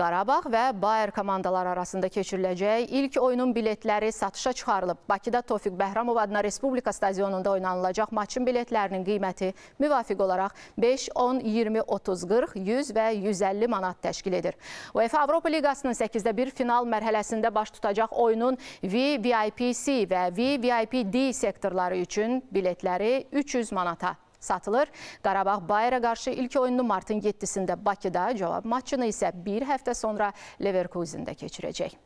Qarabağ və Bayer komandaları arasında keçiriləcək ilk oyunun biletləri satışa çıxarılıb. Bakıda Tofiq Bəhramov adına Respublika stadionunda oynanılacaq maçın biletlərinin qiyməti müvafiq olaraq 5, 10, 20, 30, 40, 100 və 150 manat təşkil edir. UEFA Avropa Liqasının 8-də 1 final mərhələsində baş tutacaq oyunun VVIPC və VVIPD sektorları üçün biletləri 300 manata satılır. Qarabağ Bayera qarşı ilk oyununu martın 7-sində Bakıda, cavab maçını isə bir həftə sonra Leverkusendə keçirəcək.